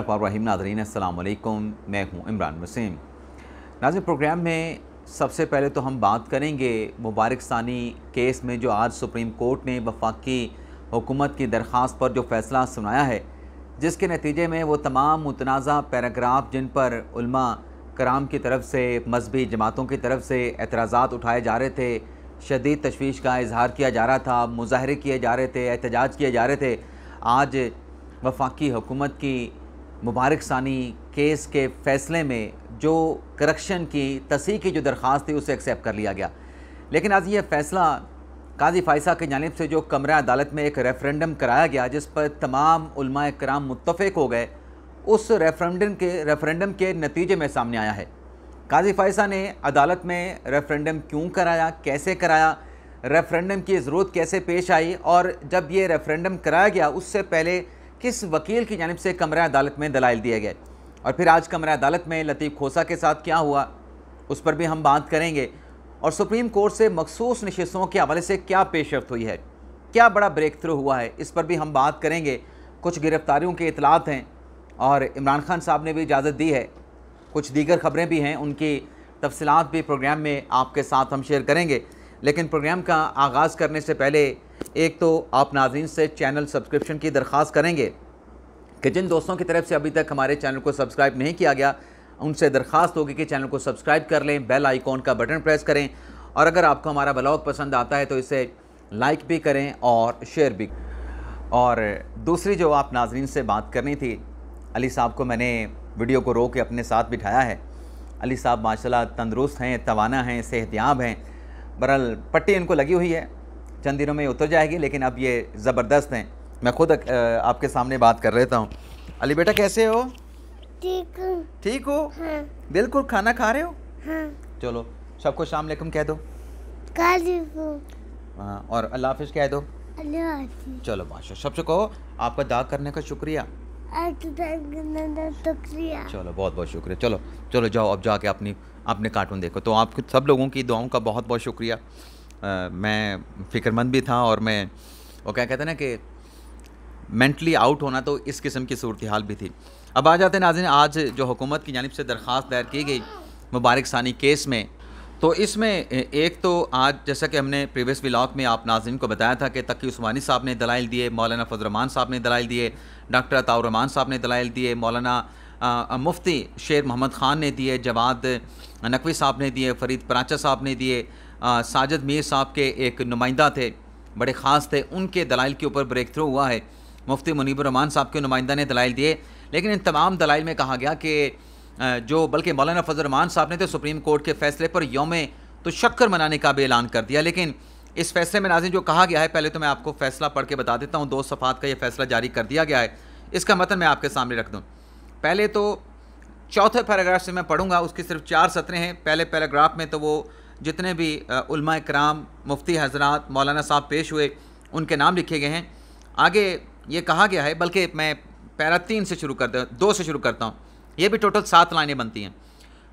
रहीम Nadreen अल्लाम मैं हूँ इमरान वसीम नाजिम प्रोग्राम में सबसे पहले तो हम बात करेंगे मुबारक सानी केस में जो आज सुप्रीम कोर्ट ने वफाकी हुकूमत की दरख्वास्त पर जो फ़ैसला सुनाया है जिसके नतीजे में वो तमाम मुतनाज़ पैराग्राफ जिन पर कराम की तरफ से मजहबी जमातों की तरफ से एतराज़ा उठाए जा रहे थे शदीद तशवीश का इजहार किया जा रहा था मुजाहरे किए जा रहे थे एहतजाज किए जा रहे थे आज वफाकी हुकूमत की मुबारक सानी केस के फैसले में जो करप्शन की तसी की जो दरख्वास्त थी उसे एक्सेप्ट कर लिया गया लेकिन आज यह फैसला काजी फ़ायसा की जानब से जो कमरा अदालत में एक रेफरेंडम कराया गया जिस पर तमाम कराम मुतफ़ हो गए उस रेफरेंडम के रेफरेंडम के नतीजे में सामने आया है काजी फ़ायसा ने अदालत में रेफरेंडम क्यों कराया कैसे कराया रेफरेंडम की ज़रूरत कैसे पेश आई और जब ये रेफरेंडम कराया गया उससे पहले किस वकील की जानब से कमरा अदालत में दलाइल दिए गए और फिर आज कमरा अदालत में लतीफ़ खोसा के साथ क्या हुआ उस पर भी हम बात करेंगे और सुप्रीम कोर्ट से मखसूस नशस्तों के हवाले से क्या पेशरफ हुई है क्या बड़ा ब्रेक थ्रू हुआ है इस पर भी हम बात करेंगे कुछ गिरफ़्तारियों के इतलात हैं और इमरान खान साहब ने भी इजाज़त दी है कुछ दीगर खबरें भी हैं उनकी तफसलत भी प्रोग्राम में आपके साथ हम शेयर करेंगे लेकिन प्रोग्राम का आगाज़ करने से पहले एक तो आप नाजीन से चैनल सब्सक्रिप्शन की दरख्वास्त करेंगे कि जिन दोस्तों की तरफ से अभी तक हमारे चैनल को सब्सक्राइब नहीं किया गया उनसे दरख्वास्त होगी कि चैनल को सब्सक्राइब कर लें बेल आइकॉन का बटन प्रेस करें और अगर आपको हमारा ब्लॉग पसंद आता है तो इसे लाइक भी करें और शेयर भी और दूसरी जो आप नाजरीन से बात करनी थी अली साहब को मैंने वीडियो को रो के अपने साथ बिठाया है अली साहब माशाल्लाह तंदरुस्त हैं तवाना हैं सेहतियाब हैं बरल पट्टी इनको लगी हुई है चंद दिनों में उतर जाएगी लेकिन अब ये ज़बरदस्त हैं मैं खुद आपके सामने बात कर रहता हूँ अली बेटा कैसे हो ठीक ठीक हो हाँ। बिल्कुल खाना खा रहे हो हाँ। चलो सबको शाम लेकुम कह दो हाँ और अल्लाह हाफिज़ कह दो चलो माशा सबसे कहो आपका तो दाग करने का शुक्रिया चलो बहुत बहुत शुक्रिया चलो चलो जाओ अब जाके अपनी अपने कार्टून देखो तो आप सब लोगों की दुआओं का बहुत बहुत शुक्रिया मैं फ़िक्रमंद भी था और मैं वो क्या कहते हैं ना कि मेंटली आउट होना तो इस किस्म की सूरत हाल भी थी अब आ जाते हैं नाजिन आज जो हुकूमत की जानब से दरख्वास्त दायर की गई मुबारक सानी केस में तो इसमें एक तो आज जैसा कि हमने प्रीवियस ब्लॉग में आप नाजिन को बताया था कि तकी उस्मानी साहब ने दलाइल दिए मौलाना फजरमान साहब ने दलाइल दिए डॉक्टर अताउरमान साहब ने दलाइल दिए मौलाना मुफ्ती शेर मोहम्मद ख़ान ने दिए जवाद नकवी साहब ने दिए फरीद प्राचा साहब ने दिए साजद मीर साहब के एक नुमाइंदा थे बड़े ख़ास थे उनके दलाइल के ऊपर ब्रेक थ्रू हुआ है मुफ्ती रहमान साहब के नुमाइंदा ने दलाइल दिए लेकिन इन तमाम दलाइल में कहा गया कि जो बल्कि मौलाना फजल रमान साहब ने तो सुप्रीम कोर्ट के फैसले पर योम तो शक्कर मनाने का भी ऐलान कर दिया लेकिन इस फैसले में नाजिन जो कहा गया है पहले तो मैं आपको फैसला पढ़ के बता देता हूँ दो सफ़ात का यह फैसला जारी कर दिया गया है इसका मतन मतलब मैं आपके सामने रख दूँ पहले तो चौथे पैराग्राफ से मैं पढ़ूंगा उसके सिर्फ चार सत्रें हैं पहले पैराग्राफ में तो वो जितने भी उलमा कराम मुफ्ती हजरत मौलाना साहब पेश हुए उनके नाम लिखे गए हैं आगे ये कहा गया है बल्कि मैं पैरा तीन से शुरू करता दो से शुरू करता हूँ ये भी टोटल सात लाइनें बनती हैं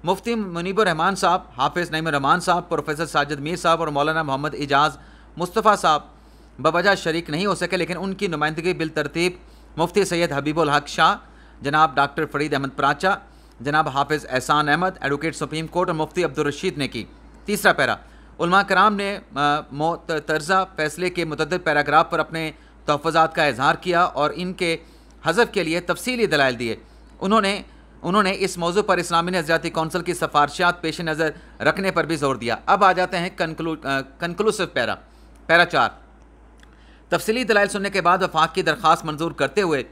मुफ्ती रहमान साहब हाफिज़ रहमान साहब प्रोफेसर साजिद मीर साहब और मौलाना मोहम्मद एजाज मुस्तफ़ा साहब बवजह शरीक नहीं हो सके लेकिन उनकी नुमाइंदगी बिल तरतीब मुफ्ती सैयद हबीबुल हक शाह जनाब डॉक्टर फरीद अहमद प्राचा जनाब हाफिज़ एहसान अहमद एडवोकेट सुप्रीम कोर्ट और मुफ्ती अब्दुलरशीद ने की तीसरा पैरा उलमा कराम ने तर्जा फैसले के मतद पैराग्राफ पर अपने तहफ़ात का इजहार किया और इनके हजफ के लिए तफसीली दलाइल दिए उन्होंने उन्होंने इस मौजू पर इस्लामी नजरियाती कौंसिल की सफारशात पेश नज़र रखने पर भी जोर दिया अब आ जाते हैं कंक्लू कंक्लूसिव पैरा पैरा चार तफसली दलाइल सुनने के बाद वफाक की दरख्वास मंजूर करते हुए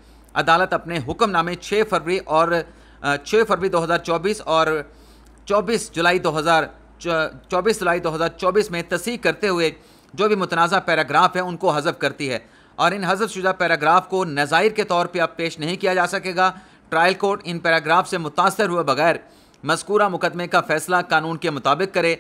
अदालत अपने हुक्मनामे छः फरवरी और छः फरवरी 2024 और 24 जुलाई हज़ार चौबीस जुलाई 2024 में तसीह करते हुए जो भी मुतनाज़ा पैराग्राफ है उनको हजफ करती है और इन हजफ शुदा पैराग्राफ को नज़ायर के तौर पर अब पेश नहीं किया जा सकेगा ट्रायल कोर्ट इन पैराग्राफ से मुतासर हुए बगैर मस्कूरा मुकदमे का फैसला कानून के मुताबिक करे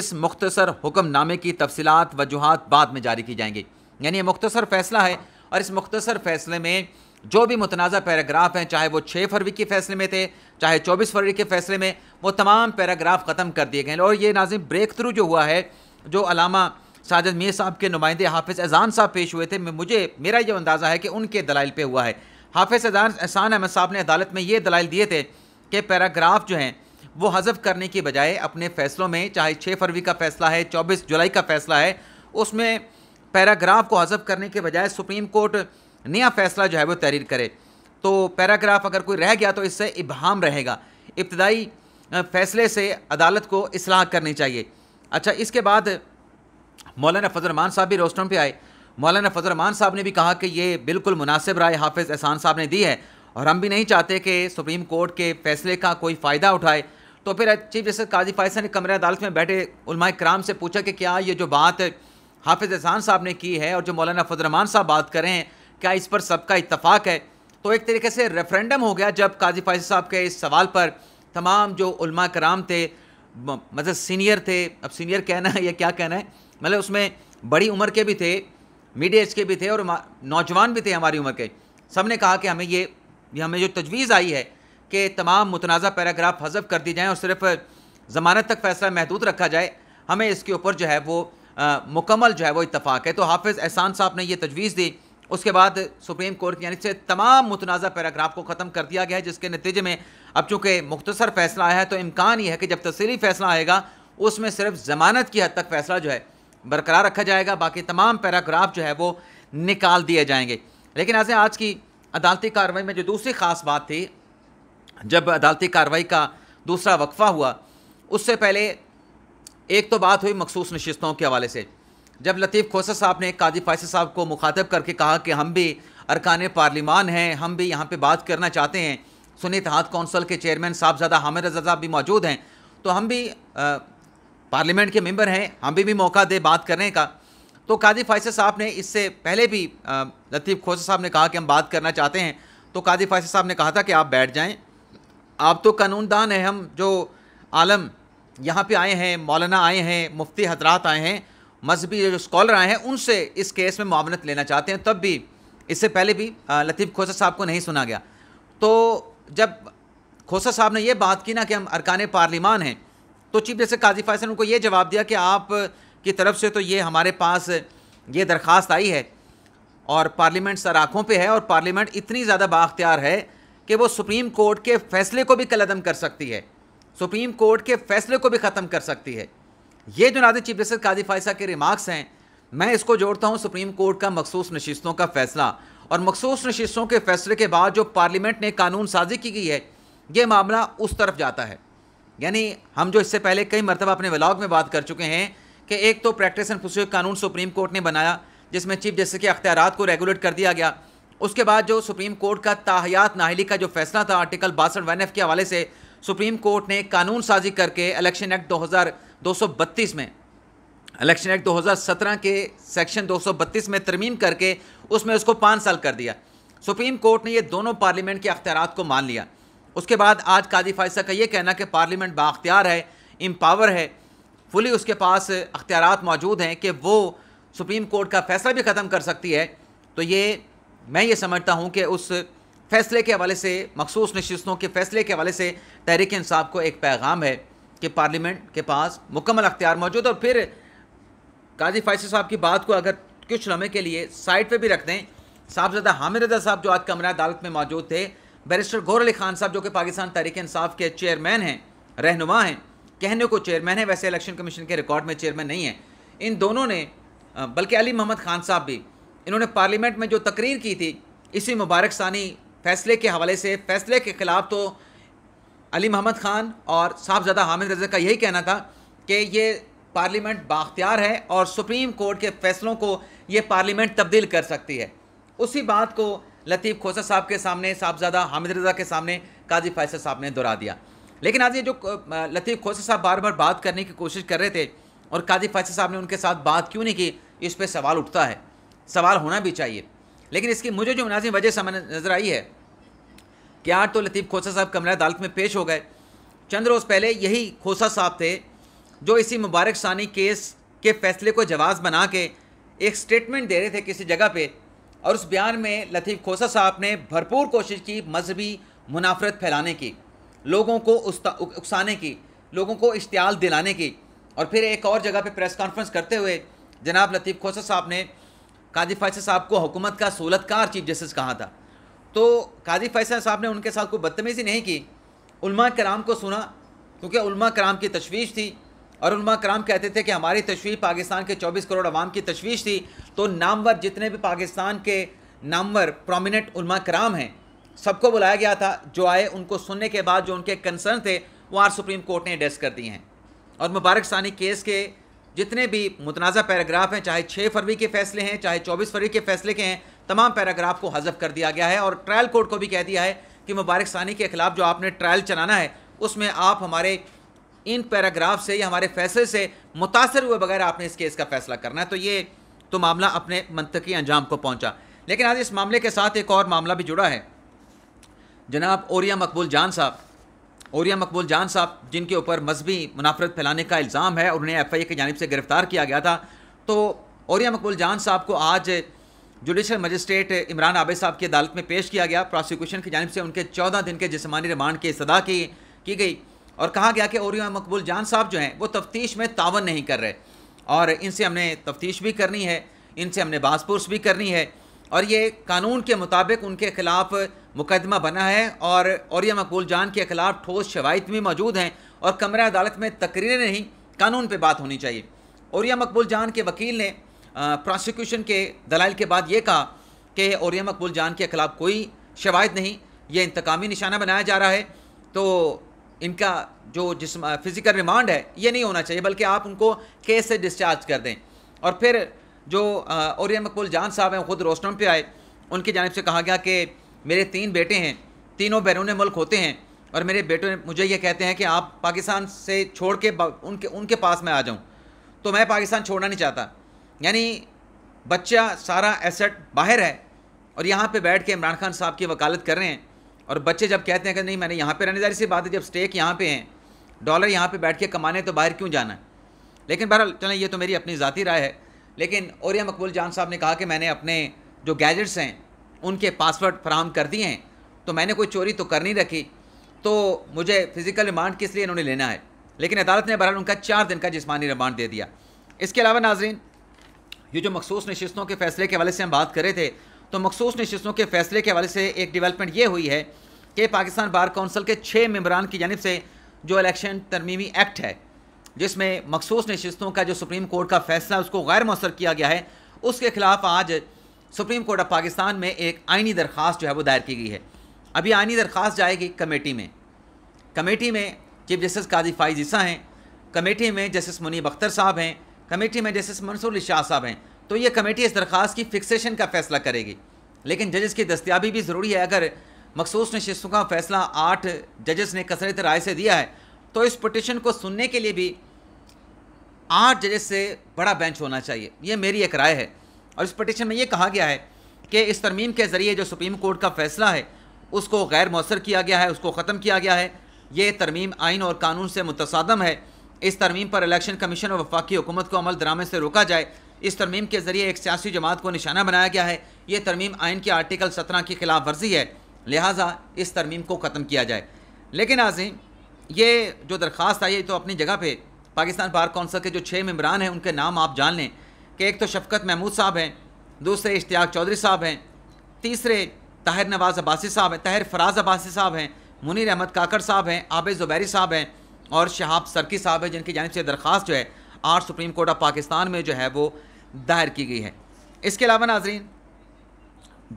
इस मुख्तसर हुक्मनामे की तफसीत वजूहत बाद में जारी की जाएंगी यानी ये मुख्तसर फैसला है और इस मुख्तसर फैसले में जो भी मुतनाज़ पैराग्राफ हैं चाहे वो छः फरवरी के फैसले में थे चाहे चौबीस फरवरी के फैसले में वो तमाम पैराग्राफ ख़त्म कर दिए गए और ये नाजिम ब्रेक थ्रू जो हुआ है जो अलामा साजद मीर साहब के नुमाइंदे हाफिज़ एजान साहब पेश हुए थे मुझे मेरा ये अंदाज़ा है कि उनके दलाइल पे हुआ है हाफिज़ एजान एहसान अहमद साहब ने अदालत में ये दलाइल दिए थे कि पैराग्राफ जो हैं वो हज़फ करने की बजाय अपने फ़ैसलों में चाहे छः फरवरी का फ़ैसला है चौबीस जुलाई का फ़ैसला है उसमें पैराग्राफ को हज़फ करने के बजाय सुप्रीम कोर्ट नया फैसला जो है वो तहरीर करे तो पैराग्राफ अगर कोई रह गया तो इससे इबहम रहेगा इब्तदाई फैसले से अदालत को असलाह करनी चाहिए अच्छा इसके बाद मौलाना फजलरमान साहब भी रोस्टम पे आए मौलाना फजलरमान साहब ने भी कहा कि ये बिल्कुल मुनासिब राय हाफिज़ एहसान साहब ने दी है और हम भी नहीं चाहते कि सुप्रीम कोर्ट के फैसले का कोई फ़ायदा उठाए तो फिर चीफ जस्टिस काजी फायसा ने कमरे अदालत में बैठे उलमा कराम से पूछा कि क्या ये जो बात हाफिज़ एहसान साहब ने की है और जो मौलाना फजलरमान साहब बात करें क्या इस पर सबका इतफाक़ है तो एक तरीके से रेफरेंडम हो गया जब काजी फायसी साहब के इस सवाल पर तमाम जो उलमा कराम थे मतलब सीनियर थे अब सीनियर कहना है या क्या कहना है मतलब उसमें बड़ी उम्र के भी थे मिड एज के भी थे और नौजवान भी थे हमारी उम्र के सब ने कहा कि हमें ये हमें जो तजवीज़ आई है कि तमाम मुतनाज़ा पैराग्राफ हजफ कर दिए जाएँ और सिर्फ ज़मानत तक फ़ैसला महदूद रखा जाए हमें इसके ऊपर जो है वो मुकम्मल जो है वो इतफाक़ है तो हाफिज़ एहसान साहब ने यह तजवीज़ दी उसके बाद सुप्रीम कोर्ट यानी से तमाम मुतनाज़ा पैराग्राफ को ख़त्म कर दिया गया है जिसके नतीजे में अब चूँकि मुख्तसर फैसला आया है तो इम्कान ये है कि जब तफसली फैसला आएगा उसमें सिर्फ ज़मानत की हद तक फैसला जो है बरकरार रखा जाएगा बाकी तमाम पैराग्राफ जो है वो निकाल दिए जाएंगे लेकिन ऐसे आज की अदालती कार्रवाई में जो दूसरी ख़ास बात थी जब अदालती कार्रवाई का दूसरा वक्फा हुआ उससे पहले एक तो बात हुई मखसूस नशस्तों के हवाले से जब लतीफ़ खोसा साहब ने काजी फैसल साहब को मुखातब करके कहा कि हम भी अरकान पार्लिमान हैं हम भी यहाँ पर बात करना चाहते हैं सुनी इतिहाद कौंसल के चेयरमैन साहबजादा हामिद रजा साहब भी मौजूद हैं तो हम भी पार्लियामेंट के मेंबर हैं हम भी, भी मौका दे बात करने का तो काजी फैसल साहब ने इससे पहले भी लतीफ़ खोसा साहब ने कहा कि हम बात करना चाहते हैं तो काजी फैसल साहब ने कहा था कि आप बैठ जाएं आप तो कानूनदान हैं हम जो आलम यहाँ पे आए हैं मौलाना आए हैं मुफ्ती हजरात आए हैं मजहबी जो स्कॉलर आए हैं उनसे इस केस में मामनत लेना चाहते हैं तब भी इससे पहले भी लतीफ़ खोसा साहब को नहीं सुना गया तो जब खोसा साहब ने यह बात की ना कि हम अरकान पार्लिमान हैं तो चीफ जस्टिस काजी फायस ने उनको ये जवाब दिया कि आप की तरफ से तो ये हमारे पास ये दरख्वास्त आई है और पार्लियामेंट सर आँखों पर है और पार्लियामेंट इतनी ज़्यादा बाख्तियार है कि वो सुप्रीम कोर्ट के फैसले को भी कलदम कर सकती है सुप्रीम कोर्ट के फैसले को भी ख़त्म कर सकती है ये जो नाजिर चीफ जस्टिस कादी फायसा के रिमार्क्स हैं मैं इसको जोड़ता हूँ सुप्रीम कोर्ट का मखसूस नशिस्तों का फैसला और मखसूस नशिस्तों के फैसले के बाद जो पार्लियामेंट ने कानून साजी की गई है ये मामला उस तरफ जाता है यानी हम जो इससे पहले कई मरतबा अपने व्लॉग में बात कर चुके हैं कि एक तो प्रैक्टिस एंड प्रोसीजर कानून सुप्रीम कोर्ट ने बनाया जिसमें चीफ जस्टिस के अख्तियार को रेगुलेट कर दिया गया उसके बाद जो सुप्रीम कोर्ट का ताहयात नाहली का जो फैसला था आर्टिकल बासठ वन एफ के हवाले से सुप्रीम कोर्ट ने कानून साजी करके इलेक्शन एक्ट दो हज़ार 232 में इलेक्शन एक्ट 2017 के सेक्शन 232 में तरमीम करके उसमें उसको पाँच साल कर दिया सुप्रीम कोर्ट ने ये दोनों पार्लियामेंट के अख्तियार को मान लिया उसके बाद आज कादी फायसा का ये कहना कि पार्लियामेंट बाख्तियार है इम्पावर है फुली उसके पास अख्तियार मौजूद हैं कि वो सुप्रीम कोर्ट का फैसला भी ख़त्म कर सकती है तो ये मैं ये समझता हूँ कि उस फैसले के हवाले से मखसूस नशस्तों के फैसले के हवाले से तहरीक इंसाफ को एक पैगाम है कि पार्लियामेंट के पास मुकम्मल अख्तियार मौजूद और फिर काजी फैसल साहब की बात को अगर कुछ लम्हे के लिए साइड पर भी रख दें साहबजादा हामिद रजा साहब जो आज कमरा अदालत में मौजूद थे बैरिस्टर गौर अली खान साहब जो कि पाकिस्तान तहरीक इंसाफ के चेयरमैन हैं रहनुमा हैं कहने को चेयरमैन है वैसे इलेक्शन कमीशन के रिकॉर्ड में चेयरमैन नहीं है इन दोनों ने बल्कि अली मोहम्मद खान साहब भी इन्होंने पार्लियामेंट में जो तकरीर की थी इसी मुबारक सानी फैसले के हवाले से फैसले के खिलाफ तो अली मोहम्मद ख़ान और साहबजादा हामिद रजा का यही कहना था कि ये पार्लियामेंट बाख्तियार है और सुप्रीम कोर्ट के फैसलों को ये पार्लियामेंट तब्दील कर सकती है उसी बात को लतीफ़ खोसा साहब के सामने साहबजादा हामिद रजा के सामने काजी फैसल साहब ने दोहरा दिया लेकिन आज ये जो लतीफ़ खोसा साहब बार बार बात करने की कोशिश कर रहे थे और काजी फैसल साहब ने उनके साथ बात क्यों नहीं की इस पर सवाल उठता है सवाल होना भी चाहिए लेकिन इसकी मुझे जो मुनाजिम वजह समझ नज़र आई है कि तो लतीफ़ खोसा साहब कमरा अदालत में पेश हो गए चंद रोज़ पहले यही खोसा साहब थे जो इसी मुबारक सानी केस के फैसले को जवाब बना के एक स्टेटमेंट दे रहे थे किसी जगह पे और उस बयान में लतीफ़ खोसा साहब ने भरपूर कोशिश की मजहबी मुनाफरत फैलाने की लोगों को उकसाने की लोगों को इश्तियाल दिलाने की और फिर एक और जगह पे प्रेस कॉन्फ्रेंस करते हुए जनाब लतीफ़ खोसा साहब ने काजी फैसल साहब को हुकूमत का सहूलतकार चीफ जस्टिस कहा था तो काजी फैसल साहब ने उनके साथ कोई बदतमीज़ी नहीं की उल्मा कराम को सुना क्योंकि उल्मा कराम की तशवीश थी और उल्मा कराम कहते थे कि हमारी तशवीश पाकिस्तान के 24 करोड़ अवाम की तशवीश थी तो नामवर जितने भी पाकिस्तान के नामवर प्रोमिनेंट उल्मा कराम हैं सबको बुलाया गया था जो आए उनको सुनने के बाद जो उनके कंसर्न थे वो आर सुप्रीम कोर्ट ने एड्रेस कर दिए हैं और मुबारक सानी केस के जितने भी मुतनाज़ा पैराग्राफ हैं चाहे छः फरवरी के फैसले हैं चाहे चौबीस फरवरी के फैसले के हैं तमाम पैराग्राफ को हजफ कर दिया गया है और ट्रायल कोर्ट को भी कह दिया है कि मुबारक सानी के खिलाफ जो आपने ट्रायल चलाना है उसमें आप हमारे इन पैराग्राफ से या हमारे फैसले से मुतासर हुए बगैर आपने इस केस का फैसला करना है तो ये तो मामला अपने मंतकी अंजाम को पहुंचा लेकिन आज इस मामले के साथ एक और मामला भी जुड़ा है जनाब ओरिया मकबूल जान साहब ओरिया मकबूल जान साहब जिनके ऊपर मजहबी मुनाफरत फैलाने का इल्ज़ाम है और उन्हें एफ आई ए की जानब से गिरफ़्तार किया गया था तो ओरिया मकबूल जान साहब को आज जुडिशल मजिस्ट्रेट इमरान आबिद साहब की अदालत में पेश किया गया प्रोसिक्यूशन की जानब से उनके चौदह दिन के जिसमानी रिमांड की सदा की की गई और कहा गया कि ओरियो मकबूल जान साहब जो हैं वो तफ्तीश में तावन नहीं कर रहे और इनसे हमने तफ्तीश भी करनी है इनसे हमने बासपूर्स भी करनी है और ये कानून के मुताबिक उनके खिलाफ मुकदमा बना है और औरिया मकबूल जान के खिलाफ ठोस शवायत भी मौजूद हैं और कमरा अदालत में तकरीरें नहीं कानून पर बात होनी चाहिए औरिया मकबूल जान के वकील ने प्रोसिक्यूशन के दलाल के बाद ये कहा कि ओरिया मकबूल जान के खिलाफ कोई शवायद नहीं ये इंतकामी निशाना बनाया जा रहा है तो इनका जो जिसम फिज़िकल रिमांड है ये नहीं होना चाहिए बल्कि आप उनको केस से डिस्चार्ज कर दें और फिर जो और मकबूल जान साहब हैं ख़ुद रोस्टम पे आए उनकी जानब से कहा गया कि मेरे तीन बेटे हैं तीनों बैरून मुल्क होते हैं और मेरे बेटे मुझे ये कहते हैं कि आप पाकिस्तान से छोड़ के उनके उनके पास मैं आ जाऊँ तो मैं पाकिस्तान छोड़ना नहीं चाहता यानी बच्चा सारा एसेट बाहर है और यहाँ पे बैठ के इमरान खान साहब की वकालत कर रहे हैं और बच्चे जब कहते हैं कि नहीं मैंने यहाँ पे रहने जा रही सी बात है जब स्टेक यहाँ पे हैं डॉलर यहाँ पे बैठ के कमाने तो बाहर क्यों जाना है लेकिन बहरहाल चलें ये तो मेरी अपनी ज़ाती राय है लेकिन और मकबूल जान साहब ने कहा कि मैंने अपने जो गैजेट्स हैं उनके पासवर्ड फ्राहम कर दिए हैं तो मैंने कोई चोरी तो कर नहीं रखी तो मुझे फ़िज़िकल रिमांड किस लिए इन्होंने लेना है लेकिन अदालत ने बहरहाल उनका चार दिन का जिसमानी रिमांड दे दिया इसके अलावा नाजरीन ये जो मखसूस नशस्तों के फैसले के हवाले से हम बात कर रहे थे तो मखसूस नशस्तों के फैसले के हवाले से एक डेवलपमेंट ये हुई है कि पाकिस्तान बार कौंसिल के छः मम्बरान की जानब से जो इलेक्शन तरमीमी एक्ट है जिसमें मखसूस नशस्तों का जो सुप्रीम कोर्ट का फैसला उसको गैर मौसर किया गया है उसके खिलाफ आज सुप्रीम कोर्ट ऑफ पाकिस्तान में एक आइनी दरख्वास्त जो है वो दायर की गई है अभी आइनी दरख्वास्त जाएगी कमेटी में कमेटी में चीफ जस्टिस काजी फाइज ईसा हैं कमेटी में जस्टिस मुनीब अख्तर साहब हैं कमेटी में जस्टिस मंसूर शाह साहब हैं तो ये कमेटी इस दरख्वास की फिक्सेशन का फैसला करेगी लेकिन जजेस की दस्तियाबी भी ज़रूरी है अगर मखसूस नशस्तों का फैसला आठ जजेस ने कसरत राय से दिया है तो इस पटिशन को सुनने के लिए भी आठ जजेस से बड़ा बेंच होना चाहिए ये मेरी एक राय है और इस पटिशन में ये कहा गया है कि इस तरमीम के ज़रिए जो सुप्रीम कोर्ट का फैसला है उसको गैर मौसर किया गया है उसको ख़त्म किया गया है ये तरमीम आइन और कानून से मुतसादम है इस तरमीम पर इलेक्शन कमीशन और वफाकी हुकूमत को अमल दरामे से रोका जाए इस तरमीम के जरिए एक सियासी जमात को निशाना बनाया गया है ये तरमीम आइन के आर्टिकल सत्रह की खिलाफ वर्जी है लिहाजा इस तरमीम को ख़त्म किया जाए लेकिन नाजिम ये जो दरख्वास्त आई तो अपनी जगह पर पाकिस्तान बार कौंसिल के जो छः मम्बरान हैं उनके नाम आप जान लें कि एक तो शफकत महमूद साहब हैं दूसरे इश्तियाक चौधरी साहब हैं तीसरे ताहिर नवाज़ अब्बासी साहब हैं ताहिर फराज़ अब्बासी साहब हैं मुनीर अहमद काकर साहब हैं आबिद ज़ुबैरी साहब हैं और शहाब सरकी साहब है जिनकी जानब से दरख्वास्त जो है आठ सुप्रीम कोर्ट ऑफ पाकिस्तान में जो है वो दायर की गई है इसके अलावा नाजरीन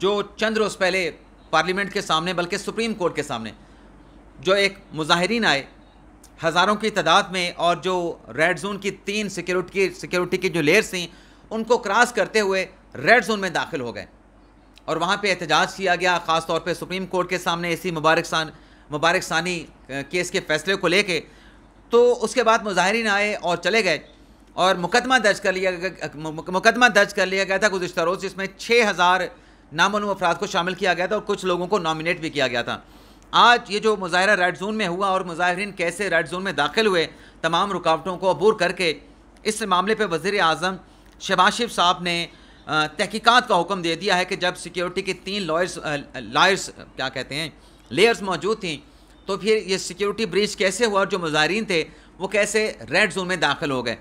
जो चंद रोज़ पहले पार्लियामेंट के सामने बल्कि सुप्रीम कोर्ट के सामने जो एक मुजाहरीन आए हज़ारों की तादाद में और जो रेड जोन की तीन सिक्योरिटी की सिक्योरिटी की जो लेयर्स थी उनको क्रॉस करते हुए रेड जोन में दाखिल हो गए और वहाँ पर एहतजाज किया गया ख़ास तौर पर सुप्रीम कोर्ट के सामने इसी मुबारक सान मुबारक सानी केस के फैसले को लेके तो उसके बाद मुजाहरीन आए और चले गए और मुकदमा दर्ज कर लिया मुकदमा दर्ज कर लिया गया था गुजशत रोज़ जिसमें छः हज़ार नामूम अफराद को शामिल किया गया था और कुछ लोगों को नॉमिनेट भी किया गया था आज ये जो मुजाहरा रेड जोन में हुआ और मुजाहरीन कैसे रेड जोन में दाखिल हुए तमाम रुकावटों को अबूर करके इस मामले पर वज़र अजम शबाशिफ साहब ने तहकीकत का हुक्म दे दिया है कि जब सिक्योरिटी के तीन लॉयर्स लॉयर्स क्या कहते हैं लेयर्स मौजूद थी तो फिर ये सिक्योरिटी ब्रिज कैसे हुआ और जो मुजाहरीन थे वो कैसे रेड जोन में दाखिल हो गए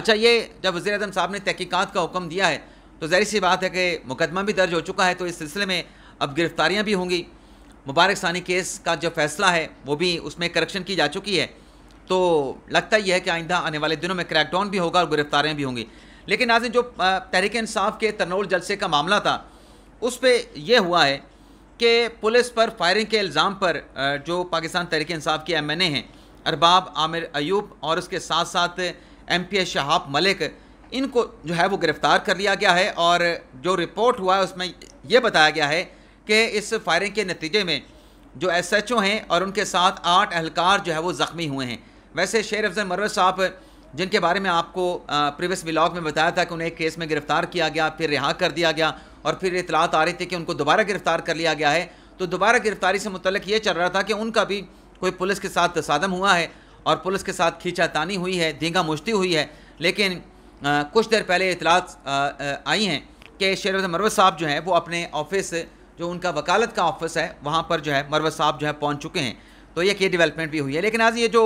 अच्छा ये जब वजी अजम साहब ने तहकीक़ात का हुक्म दिया है तो जहरी सी बात है कि मुकदमा भी दर्ज हो चुका है तो इस सिलसिले में अब गिरफ्तारियाँ भी होंगी मुबारक सानी केस का जो फैसला है वो भी उसमें करक्शन की जा चुकी है तो लगता ही है कि आइंदा आने वाले दिनों में क्रैकडाउन भी होगा और गिरफ्तारियाँ भी होंगी लेकिन आज जो तहरीक इंसाफ के तरनोल जलसे का मामला था उस पर यह हुआ है कि पुलिस पर फायरिंग के इल्ज़ाम पर जो पाकिस्तान तहरीक इंसाफ के एम एन ए हैं अरबाब आमिर अयूब और उसके साथ साथ M P S Shahab Malik इनको जो है वो गिरफ़्तार कर लिया गया है और जो रिपोर्ट हुआ है उसमें ये बताया गया है कि इस फायरिंग के नतीजे में जो एस एच ओ हैं और उनके साथ आठ एहलकार जो है वो ज़ख्मी हुए हैं वैसे शेर अफजल मरव साहब जिनके बारे में आपको प्रीवियस ब्लॉग में बताया था कि उन्हें एक केस में गिरफ़्तार किया गया फिर रिहा कर दिया गया और फिर इतलात आ रही थी कि उनको दोबारा गिरफ़्तार कर लिया गया है तो दोबारा गिरफ़्तारी से मुतलक ये चल रहा था कि उनका भी कोई पुलिस के साथ तसादम हुआ है और पुलिस के साथ खींचातानी हुई है धींगा मुश्ती हुई है लेकिन आ, कुछ देर पहले इतलात आई हैं कि शेरवत मरवत साहब जो हैं वो अपने ऑफिस जो उनका वकालत का ऑफिस है वहाँ पर जो है मरवत साहब जो है पहुँच चुके हैं तो ये की डेवलपमेंट भी हुई है लेकिन आज ये जो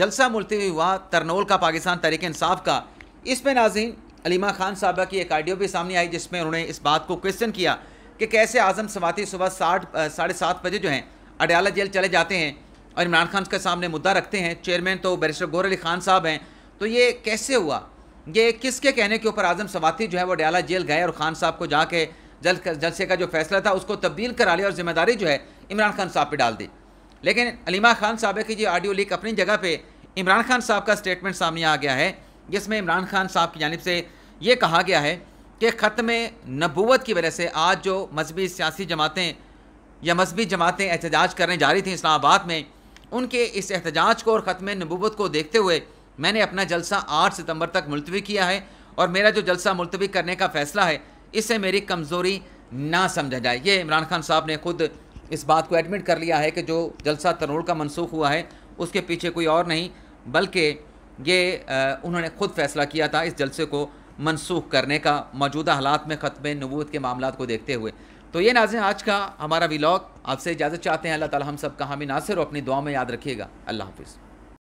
जलसा मुलतवी हुआ तरनोल का पाकिस्तान तरीक़ानसाफ़ का इस पर नाज़िन अलीमा खान साहबा की एक आइडियो भी सामने आई जिसमें उन्होंने इस बात को क्वेश्चन किया कि कैसे आज़म समाती सुबह साठ साढ़े सात बजे जो हैं अडयाला जेल चले जाते हैं और इमरान खान के सामने मुद्दा रखते हैं चेयरमैन तो बैरिस्टर गौर अली खान साहब हैं तो ये कैसे हुआ ये किसके कहने के ऊपर आज़म सवाती जो है वो अडयाला जेल गए और खान साहब को जाके जल जलसे का जो फैसला था उसको तब्दील करा लिया और जिम्मेदारी जो है इमरान खान साहब पर डाल दी लेकिन अलीमा खान साहब की जो ऑडियो लीक अपनी जगह पर इमरान खान साहब का स्टेटमेंट सामने आ गया है जिसमें इमरान खान साहब की जानब से ये कहा गया है कि ख़त्म नबूत की वजह से आज जो मजहबी सियासी जमातें या मजहबी जमातें एहतजाज करने जा रही थी इस्लामाबाद में उनके इस एहतजाज को और ख़त्म नबूत को देखते हुए मैंने अपना जलसा आठ सितम्बर तक मुलतवी किया है और मेरा जो जलसा मुलतवी करने का फ़ैसला है इससे मेरी कमज़ोरी ना समझा जाए ये इमरान खान साहब ने खुद इस बात को एडमिट कर लिया है कि जो जलसा तनोड़ का मनसूख हुआ है उसके पीछे कोई और नहीं बल्कि ये उन्होंने खुद फैसला किया था इस जलसे को मनसूख करने का मौजूदा हालात में ख़त्म नबूत के मामला को देखते हुए तो ये नाजें आज का हमारा विलाग आपसे इजाज़त चाहते हैं अल्लाह ताला हम सब का हामी नासिर और अपनी दुआ में याद रखिएगा अल्लाह हाफिज़